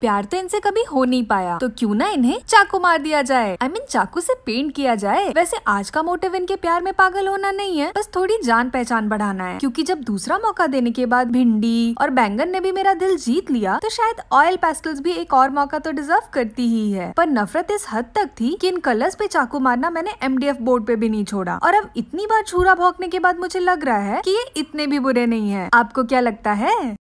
प्यार तो इनसे कभी हो नहीं पाया तो क्यों ना इन्हें चाकू मार दिया जाए आई I मीन mean, चाकू से पेंट किया जाए वैसे आज का मोटिव इनके प्यार में पागल होना नहीं है बस थोड़ी जान पहचान बढ़ाना है क्योंकि जब दूसरा मौका देने के बाद भिंडी और बैंगन ने भी मेरा दिल जीत लिया तो शायद ऑयल पेस्टल्स भी एक और मौका तो डिजर्व करती ही है पर नफरत इस हद तक थी की इन कलर्स पे चाकू मारना मैंने एम बोर्ड पे भी नहीं छोड़ा और अब इतनी बार छूरा भोंकने के बाद मुझे लग रहा है की ये इतने भी बुरे नहीं है आपको क्या लगता है